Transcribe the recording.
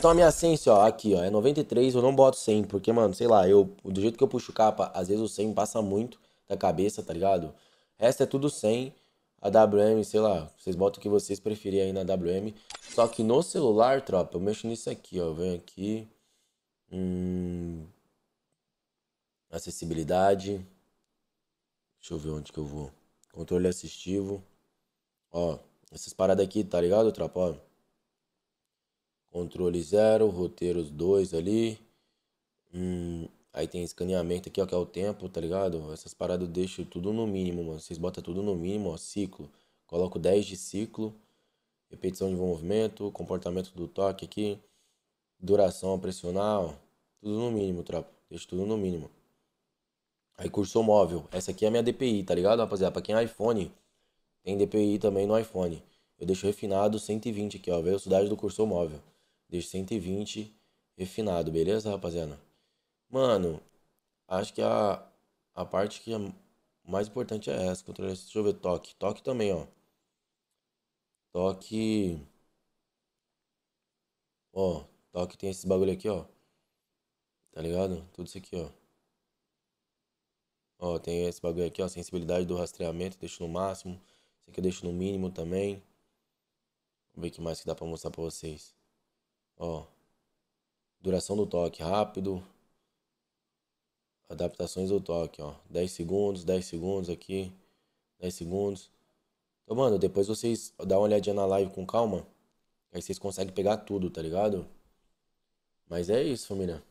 Então a minha Sense, ó, aqui, ó, é 93, eu não boto 100, porque, mano, sei lá, eu, do jeito que eu puxo capa, às vezes o 100 passa muito da cabeça, tá ligado? Essa é tudo 100, a WM, sei lá, vocês botam o que vocês preferirem aí na WM. Só que no celular, tropa, eu mexo nisso aqui, ó, Vem aqui, hum, acessibilidade, deixa eu ver onde que eu vou, controle assistivo, ó, essas paradas aqui, tá ligado, tropa, ó. Controle 0, roteiros 2 ali. Hum, aí tem escaneamento aqui, ó, que é o tempo, tá ligado? Essas paradas eu deixo tudo no mínimo, mano. Vocês botam tudo no mínimo, ó, ciclo. Coloco 10 de ciclo. Repetição de movimento, comportamento do toque aqui. Duração pressional. Tudo no mínimo, tropa. Deixo tudo no mínimo. Aí cursor móvel. Essa aqui é a minha DPI, tá ligado, rapaziada? Pra quem é iPhone, tem DPI também no iPhone. Eu deixo refinado 120 aqui, ó. Velocidade do cursor móvel. Deixa 120 refinado, beleza, rapaziada? Mano, acho que a, a parte que é mais importante é essa. Controle, deixa eu ver toque. Toque também, ó. Toque. Ó, toque tem esses bagulho aqui, ó. Tá ligado? Tudo isso aqui, ó. Ó, tem esse bagulho aqui, ó. Sensibilidade do rastreamento, deixo no máximo. Isso aqui eu deixo no mínimo também. Vamos ver o que mais que dá pra mostrar pra vocês. Ó. Duração do toque rápido. Adaptações do toque, ó. 10 segundos, 10 segundos aqui. 10 segundos. Então, mano, depois vocês dá uma olhadinha na live com calma. Aí vocês conseguem pegar tudo, tá ligado? Mas é isso, família.